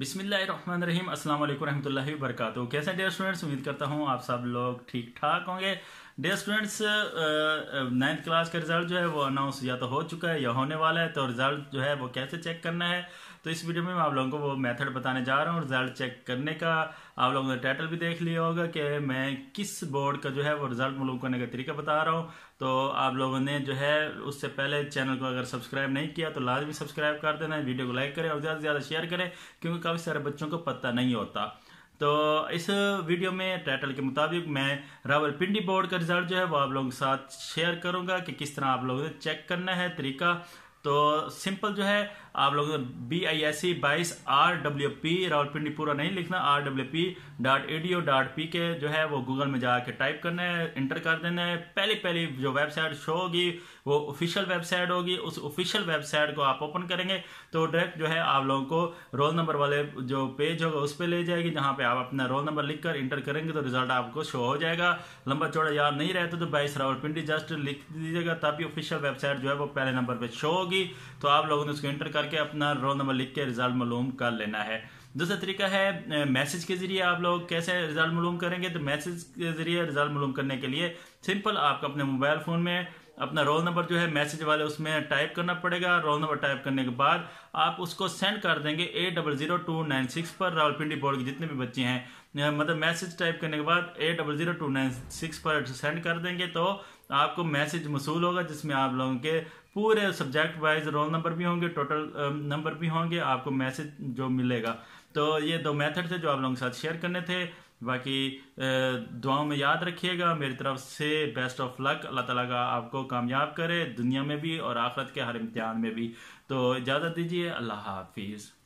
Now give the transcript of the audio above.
बिसमीम अल्लाम वरहमल वर्क कैसे डेयर स्टूडेंट्स उम्मीद करता हूँ आप सब लोग ठीक ठाक होंगे डे स्टूडेंट्स नाइन्थ क्लास का रिजल्ट जो है वो अनाउंस या तो हो चुका है या होने वाला है तो रिजल्ट जो है वो कैसे चेक करना है तो इस वीडियो में मैं आप लोगों को वो मेथड बताने जा रहा हूँ रिजल्ट चेक करने का आप लोगों ने टाइटल भी देख लिया होगा कि मैं किस बोर्ड का जो है वो रिजल्ट मालूम करने का तरीका बता रहा हूँ तो आप लोगों ने जो है उससे पहले चैनल को अगर सब्सक्राइब नहीं किया तो लाजमी सब्सक्राइब कर देना वीडियो को लाइक करें और ज़्यादा से ज़्यादा शेयर करें क्योंकि काफ़ी सारे बच्चों को पता नहीं होता तो इस वीडियो में टाइटल के मुताबिक मैं पिंडी बोर्ड का रिजल्ट जो है वो आप लोगों के साथ शेयर करूंगा कि किस तरह आप लोगों ने चेक करना है तरीका तो सिंपल जो है आप लोग बी आई एस सी बाईस आर डब्ल्यू पी रावलपिंडी पूरा नहीं लिखना R W P dot A D O dot P K जो है वो गूगल में जाके टाइप करना है इंटर कर देना है पहली पहली जो वेबसाइट शो होगी वो ऑफिशियल वेबसाइट होगी उस ऑफिशियल वेबसाइट को आप ओपन करेंगे तो डायरेक्ट जो है आप लोगों को रोल नंबर वाले जो पेज होगा उस पर ले जाएगी जहाँ पे आप अपना रोल नंबर लिख कर इंटर करेंगे तो रिजल्ट आपको शो हो जाएगा लंबा चौड़ा याद नहीं रहता तो बाईस रावलपिंडी जस्ट लिख दीजिएगा तभी ऑफिशियल वेबसाइट जो है वो पहले नंबर पर शो होगी होगी तो आप लोगों ने उसको एंटर करके अपना रोल नंबर लिख के रिजल्ट मालूम कर लेना है दूसरा तरीका है मैसेज के जरिए आप लोग कैसे रिजल्ट मालूम करेंगे तो मैसेज के जरिए रिजल्ट मालूम करने के लिए सिंपल आपको अपने मोबाइल फ़ोन में अपना रोल नंबर जो है मैसेज वाले उसमें टाइप करना पड़ेगा रोल नंबर टाइप करने के बाद आप उसको सेंड कर देंगे eight double zero two nine six पर रावलपिंडी बोर्ड के जितने भी बच्चे हैं मतलब मैसेज टाइप करने के बाद eight double zero two nine six पर सेंड कर देंगे तो आपको मैसेज मसूल होगा जिसमें आप लोगों के पूरे सब्जेक्ट वाइज रोल नंबर भी होंगे टोटल नंबर भी होंगे आपको मैसेज जो मिलेगा तो ये दो मेथड थे जो आप लोगों के साथ शेयर करने थे बाकी दुआओं में याद रखिएगा मेरी तरफ से बेस्ट ऑफ लक अल्लाह ताला का आपको कामयाब करे दुनिया में भी और आखरत के हर इम्तिहान में भी तो इजाज़त दीजिए अल्लाह हाफिज़